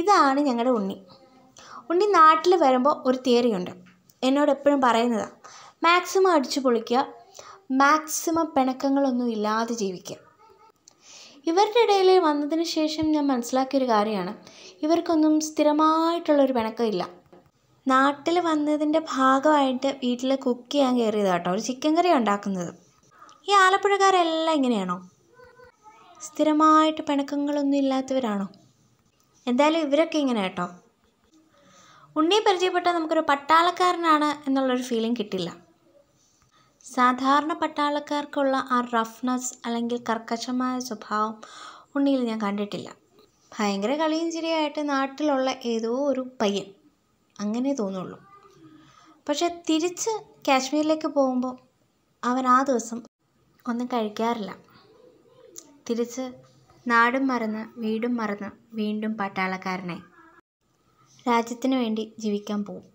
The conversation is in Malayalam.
ഇതാണ് ഞങ്ങളുടെ ഉണ്ണി ഉണ്ണി നാട്ടിൽ വരുമ്പോൾ ഒരു തിയറിയുണ്ട് എന്നോട് എപ്പോഴും പറയുന്നതാണ് മാക്സിമം അടിച്ചു പൊളിക്കുക മാക്സിമം പിണക്കങ്ങളൊന്നും ഇല്ലാതെ ജീവിക്കുക ഇവരുടെ ഇടയിൽ വന്നതിന് ശേഷം ഞാൻ മനസ്സിലാക്കിയൊരു കാര്യമാണ് ഇവർക്കൊന്നും സ്ഥിരമായിട്ടുള്ളൊരു പിണക്കമില്ല നാട്ടിൽ വന്നതിൻ്റെ ഭാഗമായിട്ട് വീട്ടിൽ കുക്ക് ചെയ്യാൻ കയറിയത് കേട്ടോ ഒരു ചിക്കൻ കറി ഉണ്ടാക്കുന്നത് ഈ ആലപ്പുഴക്കാരെല്ലാം ഇങ്ങനെയാണോ സ്ഥിരമായിട്ട് പിണക്കങ്ങളൊന്നും ഇല്ലാത്തവരാണോ എന്തായാലും ഇവരൊക്കെ ഇങ്ങനെ കേട്ടോ ഉണ്ണിയെ പരിചയപ്പെട്ട നമുക്കൊരു പട്ടാളക്കാരനാണ് എന്നുള്ളൊരു ഫീലിംഗ് കിട്ടില്ല സാധാരണ പട്ടാളക്കാർക്കുള്ള ആ റഫ്നെസ് അല്ലെങ്കിൽ കർക്കശമായ സ്വഭാവം ഉണ്ണിയിൽ ഞാൻ കണ്ടിട്ടില്ല ഭയങ്കര കളിയും ചിരിയായിട്ട് നാട്ടിലുള്ള ഏതോ ഒരു പയ്യൻ അങ്ങനെ തോന്നുള്ളൂ പക്ഷെ തിരിച്ച് കാശ്മീരിലേക്ക് പോകുമ്പോൾ അവൻ ആ ദിവസം ഒന്നും കഴിക്കാറില്ല തിരിച്ച് നാടും മറന്ന് വീടും മറന്ന് വീണ്ടും പട്ടാളക്കാരനായി രാജ്യത്തിനു വേണ്ടി ജീവിക്കാൻ പോവും